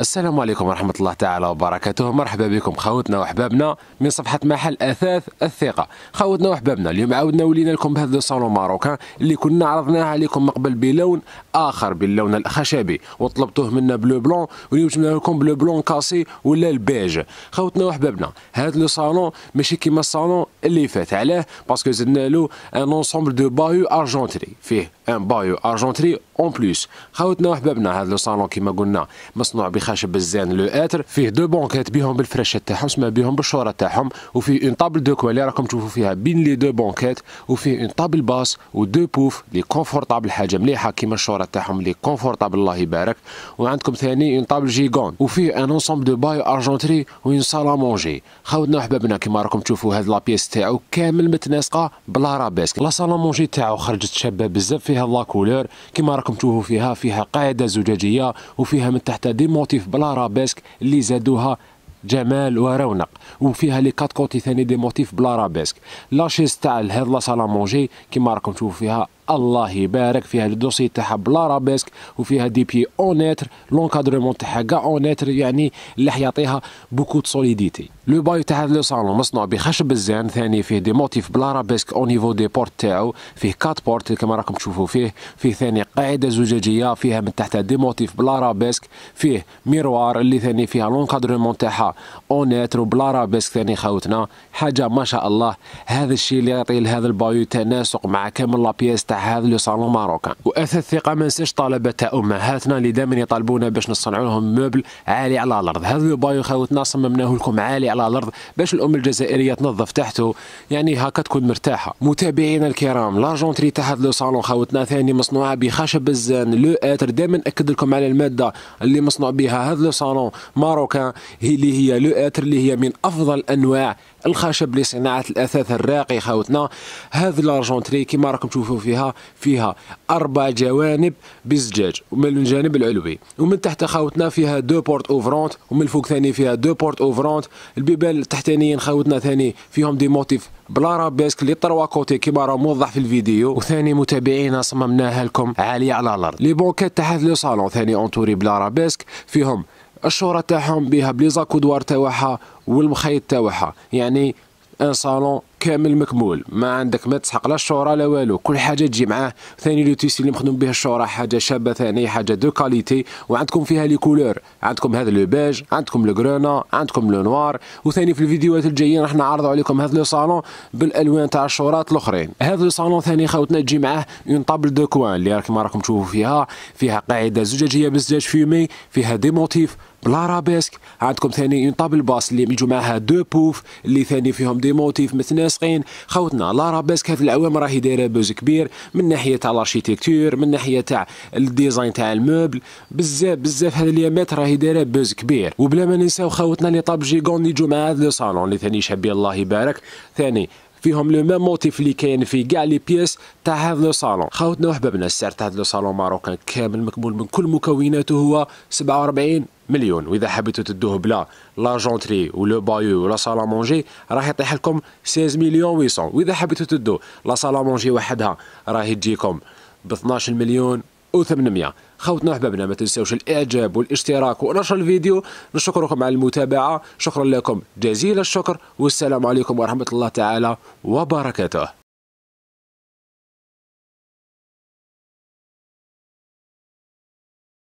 السلام عليكم ورحمة الله تعالى وبركاته مرحبا بكم خوتنا وحبابنا من صفحة محل أثاث الثقة خوتنا وحبابنا اليوم عاودنا ولينا لكم بهذا لو صالون ماروكان اللي كنا عرضناه عليكم من قبل بلون آخر باللون الخشبي وطلبتوه منا بلو بلون واليوم جبنا لكم بلو بلون كاسي ولا البيج خوتنا وحبابنا هذا لو صالون ماشي كيما الصالون اللي فات علاه باسكو زدنا له ان انسومبل دو بايو ارجونتري فيه ان بايو ارجونتري اون بليس خاوتنا وحبابنا هذا لو صالون كيما قلنا مصنوع بخشب الزان لو اتر فيه دو بونكات بيهم بالفريشات تاعهم سما بيهم بالشوره تاعهم وفيه اون طابل دو كوالي راكم تشوفوا فيها بين لي دو بونكات وفيه اون طابل باس ودو بوف لي كونفورطابل حاجه مليحه كيما الشوره تاعهم لي كونفورطابل الله يبارك وعندكم ثاني اون طابل جيغون وفيه ان اونسومبل دو باي ارجونتري وين صالا مونجي خاوتنا وحبابنا كيما راكم تشوفوا هاد لابيس تاعو كامل متناسقه بالارابيسك لا صالا مونجي تاعو خرجت شابه بزاف فيها لا كولور كيما راكم راكم تشوفوا فيها فيها قاعده زجاجيه وفيها من تحت دي موتيف بالارابيسك اللي زادوها جمال ورونق وفيها لي كات كوتي ثاني دي موتيف بلا رابيسك لاشيز تاع الهيد لا سالامونجي كيما راكم تشوفوا فيها الله يبارك فيها الدوسي تاعها بلا رابيسك وفيها دي بي اونيتر لونكادرمون تاعها كاع اونيتر يعني اللي يعطيها بوكو دو سوليديتي لو باي تاع لو صالون مصنوع بخشب الزان ثاني فيه دي موتيف بلا رابيسك او نيفو دي بورت تاعو فيه كات بورت كما راكم تشوفوا فيه فيه ثاني قاعده زجاجيه فيها من تحتها دي موتيف بلا رابيسك فيه ميروار اللي ثاني فيها لونكادرمون تاعها اونيتر بلا رابيسك ثاني خاوتنا حاجه ما شاء الله هذا الشيء اللي يعطي لهذا البايو تناسق مع كامل لا بيس تاع هذا اللي صار ماروكان واثاث ثقه ما ننساش طلبه امهاتنا اللي دائما يطالبونا باش نصنعوا لهم موبل عالي على الارض هذا بايو خاوتنا صممناه لكم عالي على الارض باش الام الجزائريه تنظف تحته يعني هكا تكون مرتاحه متابعينا الكرام لاجونتري تاع هذا لو خاوتنا ثاني مصنوعه بخشب الزان لو اتر دائما ناكد لكم على الماده اللي مصنوع بها هذا لو صالون ماروكان اللي هي لو اتر اللي هي من افضل انواع الخشب لصناعه الاثاث الراقي خاوتنا هذه لارجونتري كما راكم تشوفوا فيها فيها اربع جوانب بالزجاج ومن الجانب العلوي ومن تحت خاوتنا فيها دو بورت اوفرونت ومن الفوق ثاني فيها دو بورت اوفرونت البيبان التحتانيين خاوتنا ثاني فيهم دي موتيف رابيسك لي تروا كوتي كيما راه موضح في الفيديو وثاني متابعينا صممناها لكم عاليه على الارض لي بونكات تحت لو صالون ثاني اونتوري رابيسك فيهم الشهره تاعهم بها بليزا كودوار تاعها والمخيط تاعها يعني ان صالون كامل مكمول ما عندك ما تسحق لا الشهره لا والو كل حاجه تجي معاه ثاني لو تيسي اللي مخدوم به الشهره حاجه شابه ثاني حاجه دو كاليتي وعندكم فيها لي كولور عندكم هذا لو بيج عندكم لو كرونا عندكم لو نوار وثاني في الفيديوهات الجايين راح نعرضوا عليكم هذا لو صالون بالالوان تاع الشهرات الاخرين هذا لو صالون ثاني خاوتنا تجي معاه اون طابل دو كوان اللي راكم راكم تشوفوا فيها فيها قاعده زجاجيه بزجاج فيومي فيها دي موتيف بالارابيسك عندكم ثاني اون طابل باس اللي يجوا معاها دو بوف اللي ثاني فيهم دي موتيف متناسقين خوتنا الارابيسك هذه الاعوام راهي دايره بوز كبير من ناحيه تاع الاركيتكتور من ناحيه تاع الديزاين تاع الموبل بزاف بزاف هذه اليامات راهي دايره بوز كبير وبلا ما ننساو خوتنا اللي طاب جيغون يجوا مع هذا لو صالون اللي ثاني شابي الله يبارك ثاني فيهم لو ميم موتيف اللي كاين في كاع لي بيس تاع هذا لو صالون خاوتنا وحبابنا السعر تاع هذا لو صالون ماروكان كامل مكمول من كل مكوناته هو 47 مليون واذا حبيتوا تدوه بلا لاجونتري ولو بايو ولا صالا مونجي راح يطيح لكم 16 مليون 800 واذا حبيتوا تدوه لا صالا مونجي وحدها راهي تجيكم ب 12 مليون أو 800 خوتنا احبابنا ما تنساوش الإعجاب والاشتراك ونشر الفيديو نشكركم على المتابعة شكرا لكم جزيل الشكر والسلام عليكم ورحمة الله تعالى وبركاته